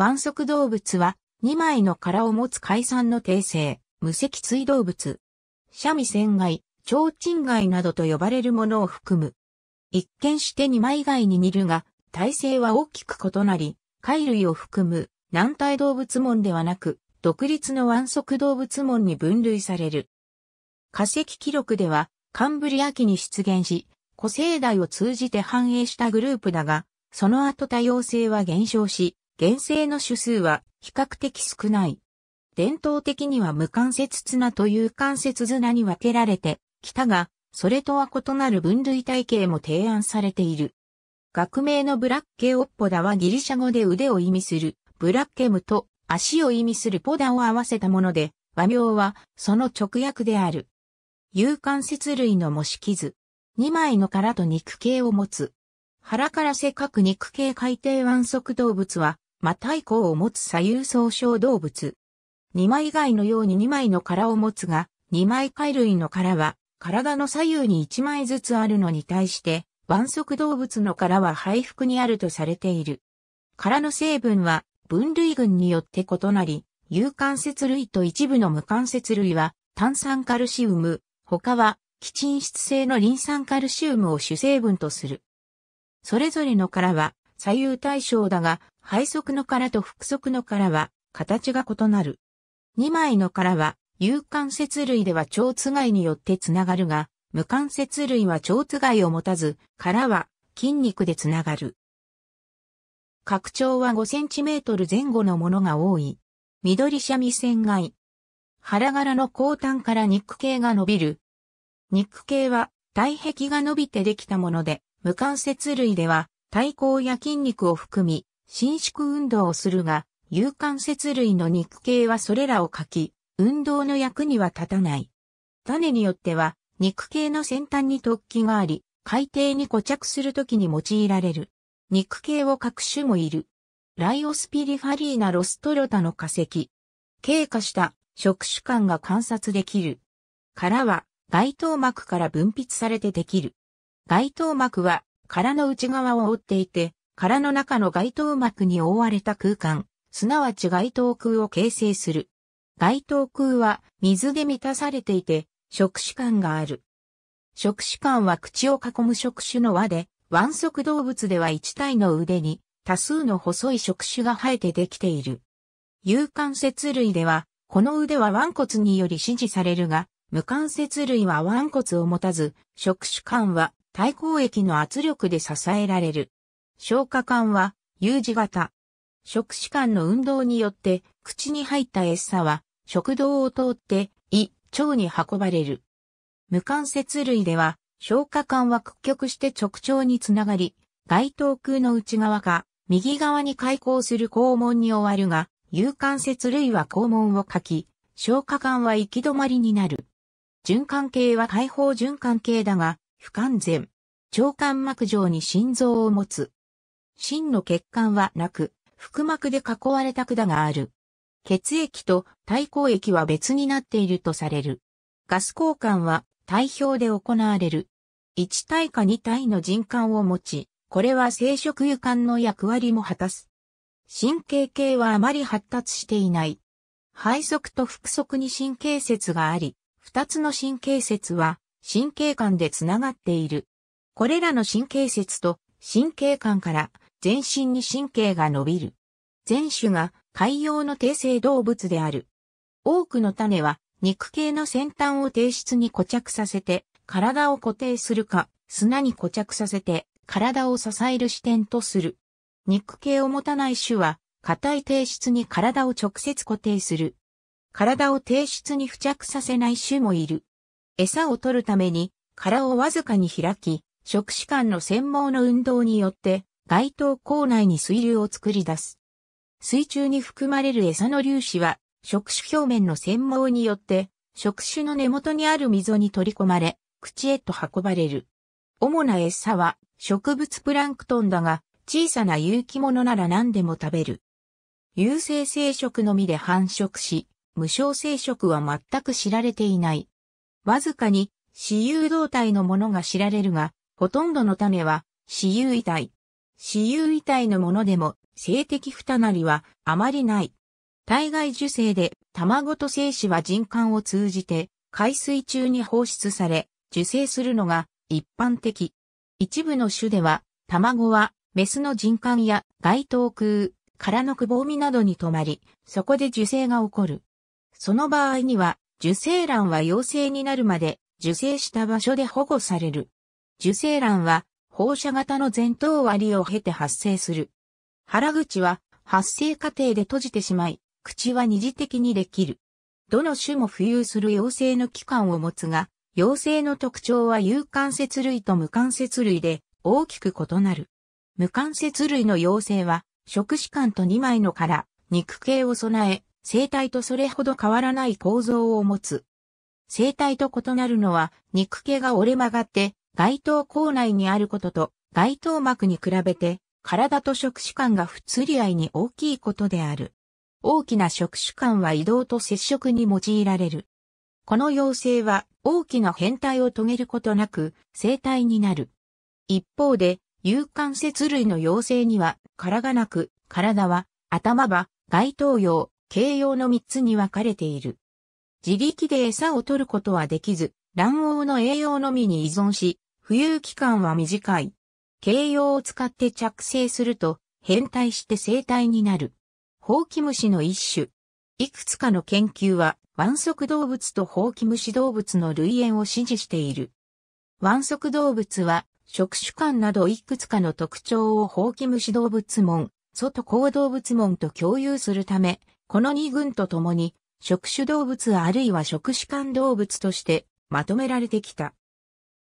腕足動物は、2枚の殻を持つ海産の訂性、無脊椎動物。シャミ仙貝、蝶鎮貝などと呼ばれるものを含む。一見して2枚貝に似るが、体勢は大きく異なり、貝類を含む軟体動物門ではなく、独立の腕足動物門に分類される。化石記録では、カンブリア紀に出現し、古生代を通じて繁栄したグループだが、その後多様性は減少し、原生の種数は比較的少ない。伝統的には無関節綱と有関節綱に分けられてきたが、それとは異なる分類体系も提案されている。学名のブラッケオッポダはギリシャ語で腕を意味するブラッケムと足を意味するポダを合わせたもので、和名はその直訳である。有関節類の模式図。2枚の殻と肉系を持つ。腹から背各肉系海底腕足動物はまタイを持つ左右総称動物。二枚以外のように二枚の殻を持つが、二枚貝類の殻は、体の左右に一枚ずつあるのに対して、万足動物の殻は背腹にあるとされている。殻の成分は、分類群によって異なり、有関節類と一部の無関節類は、炭酸カルシウム、他は、基沈質性のリン酸カルシウムを主成分とする。それぞれの殻は左右対称だが、背側の殻と腹側の殻は形が異なる。2枚の殻は有関節類では蝶つがいによってつながるが、無関節類は蝶つがいを持たず、殻は筋肉でつながる。拡張は5センチメートル前後のものが多い。緑シャミ線外。腹柄の後端から肉系が伸びる。肉系は体壁が伸びてできたもので、無関節類では体高や筋肉を含み、伸縮運動をするが、有関節類の肉系はそれらを書き、運動の役には立たない。種によっては、肉系の先端に突起があり、海底に固着するときに用いられる。肉系を各種もいる。ライオスピリファリーナロストロタの化石。経過した触手感が観察できる。殻は外頭膜から分泌されてできる。外頭膜は殻の内側を覆っていて、殻の中の外頭膜に覆われた空間、すなわち外頭空を形成する。外頭空は水で満たされていて、触手感がある。触手感は口を囲む触手の輪で、腕足動物では一体の腕に多数の細い触手が生えてできている。有関節類では、この腕は腕骨により支持されるが、無関節類は腕骨を持たず、触手感は体交液の圧力で支えられる。消化管は U 字型。食指管の運動によって口に入った餌は食道を通って胃、腸に運ばれる。無関節類では消化管は屈曲して直腸につながり、外頭腔の内側か右側に開口する肛門に終わるが、有関節類は肛門を書き、消化管は行き止まりになる。循環系は解放循環系だが、不完全。腸管膜上に心臓を持つ。真の血管はなく、腹膜で囲われた管がある。血液と体抗液は別になっているとされる。ガス交換は体表で行われる。1体か2体の人管を持ち、これは生殖油管の役割も果たす。神経系はあまり発達していない。肺側と腹側に神経節があり、二つの神経節は神経管でつながっている。これらの神経節と神経管から全身に神経が伸びる。全種が海洋の低生動物である。多くの種は肉系の先端を低質に固着させて、体を固定するか、砂に固着させて、体を支える視点とする。肉系を持たない種は、硬い低質に体を直接固定する。体を低質に付着させない種もいる。餌を取るために、殻をわずかに開き、食士間の専門の運動によって、街灯口内に水流を作り出す。水中に含まれる餌の粒子は、触手表面の繊毛によって、触手の根元にある溝に取り込まれ、口へと運ばれる。主な餌は、植物プランクトンだが、小さな有機物なら何でも食べる。有性生殖のみで繁殖し、無性生殖は全く知られていない。わずかに、死有動体のものが知られるが、ほとんどの種は、死有遺体、私有遺体のものでも性的不たなりはあまりない。体外受精で卵と精子は人間を通じて海水中に放出され受精するのが一般的。一部の種では卵はメスの人間や外頭空、殻のくぼみなどに止まり、そこで受精が起こる。その場合には受精卵は陽性になるまで受精した場所で保護される。受精卵は放射型の前頭割を経て発生する。腹口は発生過程で閉じてしまい、口は二次的にできる。どの種も浮遊する陽性の器官を持つが、陽性の特徴は有関節類と無関節類で大きく異なる。無関節類の陽性は、食脂官と2枚の殻、肉系を備え、生体とそれほど変わらない構造を持つ。生体と異なるのは、肉系が折れ曲がって、外頭口内にあることと、外当膜に比べて、体と触手感が不釣り合いに大きいことである。大きな触手感は移動と接触に用いられる。この幼生は大きな変態を遂げることなく生体になる。一方で、有関節類の要請には、殻がなく、体は、頭は、外当用、形容の3つに分かれている。自力で餌を取ることはできず、卵黄の栄養のみに依存し、浮遊期間は短い。形容を使って着生すると変態して生体になる。ホウキムシの一種。いくつかの研究は、腕足動物とホウキムシ動物の類縁を支持している。腕足動物は、触手感などいくつかの特徴をホウキムシ動物門、外行動物門と共有するため、この2群と共に、触手動物あるいは触手感動物としてまとめられてきた。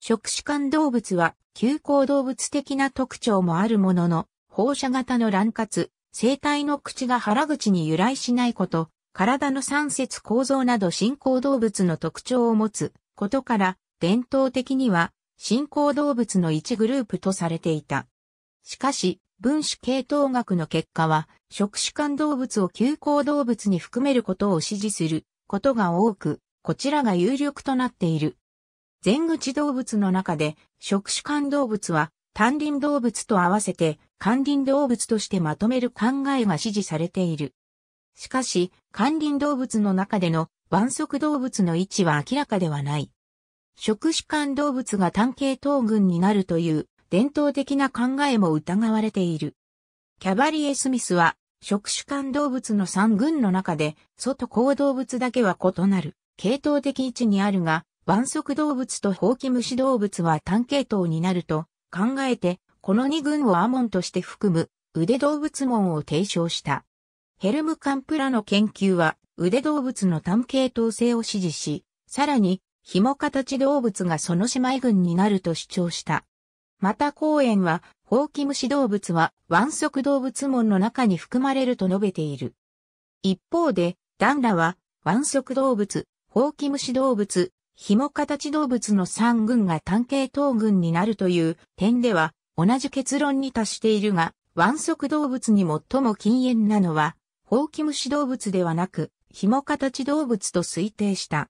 触手間動物は、急行動物的な特徴もあるものの、放射型の卵活、生体の口が腹口に由来しないこと、体の三節構造など進行動物の特徴を持つことから、伝統的には、進行動物の一グループとされていた。しかし、分子系統学の結果は、触手間動物を急行動物に含めることを支持することが多く、こちらが有力となっている。全口動物の中で、触手間動物は、単輪動物と合わせて、間輪動物としてまとめる考えが支持されている。しかし、管輪動物の中での、万足動物の位置は明らかではない。触手間動物が単系統群になるという、伝統的な考えも疑われている。キャバリエ・スミスは、触手間動物の3群の中で、外行動物だけは異なる、系統的位置にあるが、ソ足動物とウキム虫動物は単系統になると考えて、この二群をアモンとして含む腕動物門を提唱した。ヘルム・カンプラの研究は腕動物の単系統性を支持し、さらに、紐形動物がその姉妹群になると主張した。また公園は、ホウキムシ動物はワンソク動物門の中に含まれると述べている。一方で、ダンラは、ソク動物、ホウキムシ動物、紐形動物の3群が単系統群になるという点では同じ結論に達しているが、腕足動物に最も禁煙なのは、ウキム虫動物ではなく、紐形動物と推定した。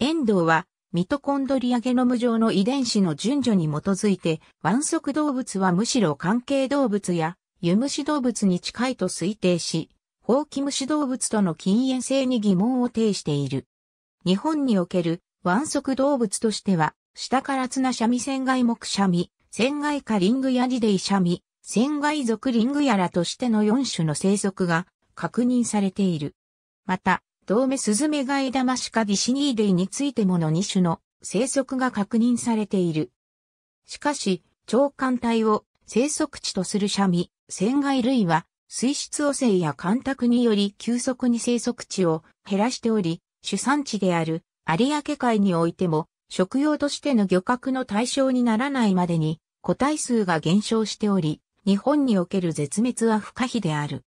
遠藤は、ミトコンドリアゲノム上の遺伝子の順序に基づいて、腕足動物はむしろ関係動物や、湯虫動物に近いと推定し、ウキム虫動物との禁煙性に疑問を呈している。日本における腕足動物としては、下から綱シャミ船外目シャミ、船外下リングヤリデイシャミ、船外属リングやらとしての4種の生息が確認されている。また、同目スズメガイダマシカディシニーデイについてもの2種の生息が確認されている。しかし、長官体を生息地とするシャミ、船外類は、水質汚染や干拓により急速に生息地を減らしており、主産地である有明海においても、食用としての漁獲の対象にならないまでに、個体数が減少しており、日本における絶滅は不可避である。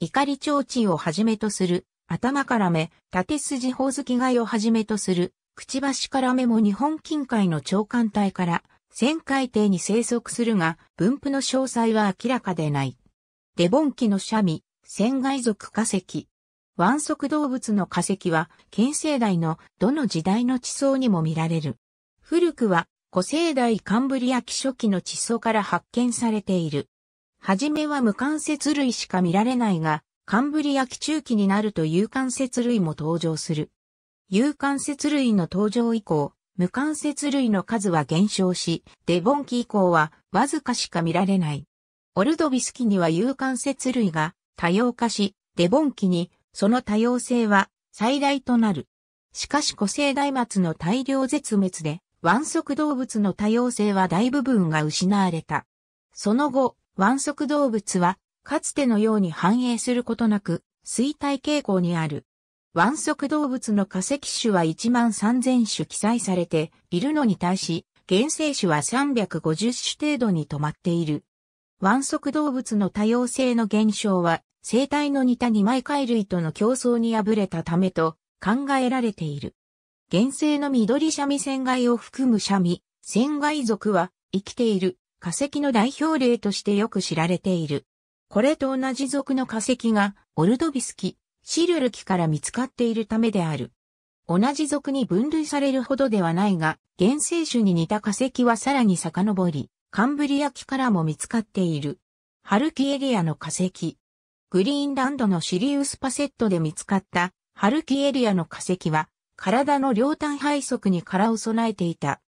怒り蝶灯をはじめとする、頭から目、縦筋ほおずき貝をはじめとする、くちばしから目も日本近海の長官帯から、旋海底に生息するが、分布の詳細は明らかでない。デボン紀のシャミ、仙外属化石、腕足動物の化石は、近世代のどの時代の地層にも見られる。古くは、古世代カンブリア紀初期の地層から発見されている。はじめは無関節類しか見られないが、カンブリア紀中期になると有関節類も登場する。有関節類の登場以降、無関節類の数は減少し、デボン期以降はわずかしか見られない。オルドビス期には有関節類が多様化し、デボン期にその多様性は最大となる。しかし古生代末の大量絶滅で、腕足動物の多様性は大部分が失われた。その後、腕足動物は、かつてのように繁栄することなく、衰退傾向にある。腕足動物の化石種は1万3000種記載されているのに対し、原生種は350種程度に止まっている。腕足動物の多様性の減少は生態の似た二枚貝類との競争に敗れたためと考えられている。原生の緑シャミ仙貝を含むシャミ、仙貝族は生きている化石の代表例としてよく知られている。これと同じ族の化石がオルドビスキ、シルルキから見つかっているためである。同じ族に分類されるほどではないが、原生種に似た化石はさらに遡り、カンブリア紀からも見つかっている。ハルキエリアの化石、グリーンランドのシリウスパセットで見つかったハルキエリアの化石は体の両端背側に殻を備えていた。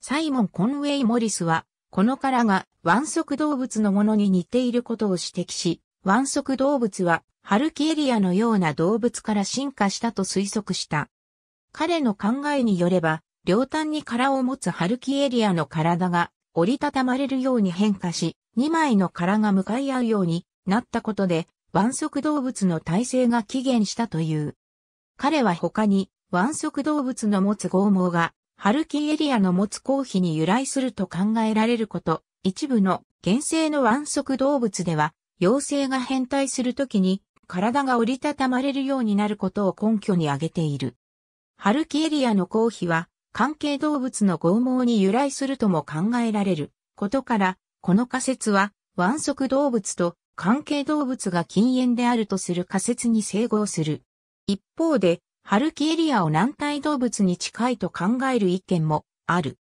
サイモン・コンウェイ・モリスはこの殻が腕足動物のものに似ていることを指摘し、腕足動物はハルキエリアのような動物から進化したと推測した。彼の考えによれば、両端に殻を持つハルキエリアの体が折りたたまれるように変化し、2枚の殻が向かい合うようになったことで、ソ足動物の体制が起源したという。彼は他に、ソ足動物の持つ剛毛が、ハルキエリアの持つ公費に由来すると考えられること、一部の原生のソ足動物では、妖精が変態するときに、体が折りたたまれるようになることを根拠に挙げている。ハルキエリアの公費は、関係動物の剛毛に由来するとも考えられることから、この仮説は、腕足動物と関係動物が禁煙であるとする仮説に整合する。一方で、ハルキエリアを軟体動物に近いと考える意見もある。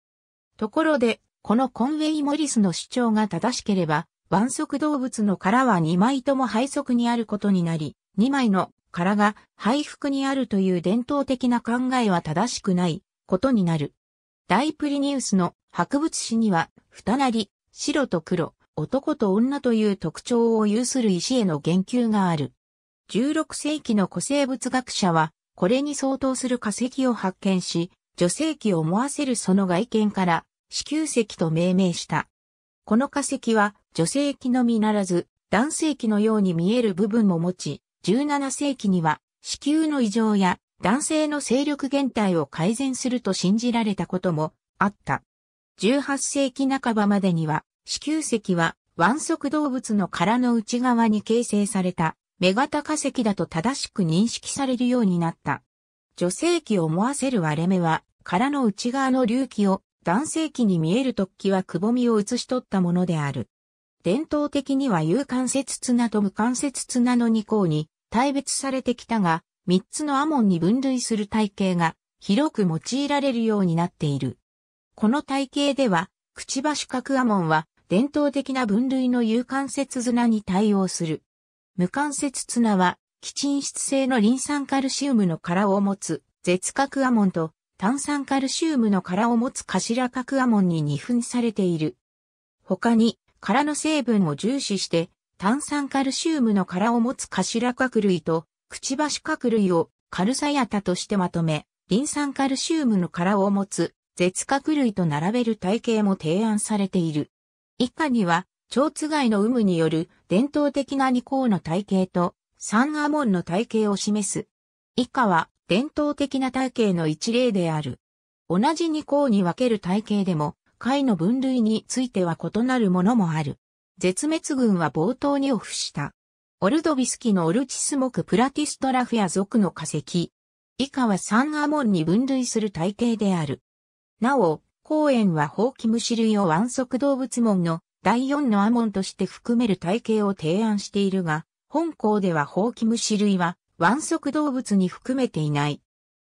ところで、このコンウェイ・モリスの主張が正しければ、腕足動物の殻は2枚とも背側にあることになり、2枚の殻が配腹にあるという伝統的な考えは正しくないことになる。大プリニウスの博物誌には、二なり、白と黒、男と女という特徴を有する石への言及がある。16世紀の古生物学者は、これに相当する化石を発見し、女性器を思わせるその外見から、子宮石と命名した。この化石は、女性器のみならず、男性器のように見える部分も持ち、17世紀には、子宮の異常や男性の勢力減退を改善すると信じられたこともあった。18世紀半ばまでには子宮石は、腕足動物の殻の内側に形成された、目型化石だと正しく認識されるようになった。女性器を思わせる割れ目は、殻の内側の隆起を、男性器に見える突起はくぼみを写し取ったものである。伝統的には有関節綱と無関節綱の二項に大別されてきたが、三つのアモンに分類する体系が広く用いられるようになっている。この体系では、くちばし角アモンは伝統的な分類の有関節綱に対応する。無関節綱は、基沈質性のリン酸カルシウムの殻を持つ、絶角アモンと、炭酸カルシウムの殻を持つ頭角アモンに二分されている。他に、殻の成分を重視して、炭酸カルシウムの殻を持つ頭角類と、くちばし角類を、カルサヤタとしてまとめ、リン酸カルシウムの殻を持つ、絶角類と並べる体系も提案されている。以下には、蝶津がの有無による伝統的な二項の体系と三アモンの体系を示す。以下は伝統的な体系の一例である。同じ二項に分ける体系でも、解の分類については異なるものもある。絶滅群は冒頭にオフした。オルドビスキのオルチス目プラティストラフや属の化石。以下は三アモンに分類する体系である。なお、公園はホウキムシ類を湾足動物門の第四のアモンとして含める体系を提案しているが、本校ではホウキムシ類は湾足動物に含めていない。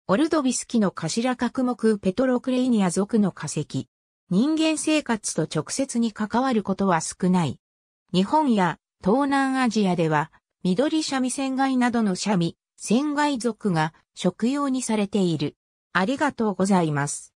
オルドビスキの頭角目ペトロクレイニア族の化石。人間生活と直接に関わることは少ない。日本や東南アジアでは、緑シャミガイなどのシャミ、ガイ族が食用にされている。ありがとうございます。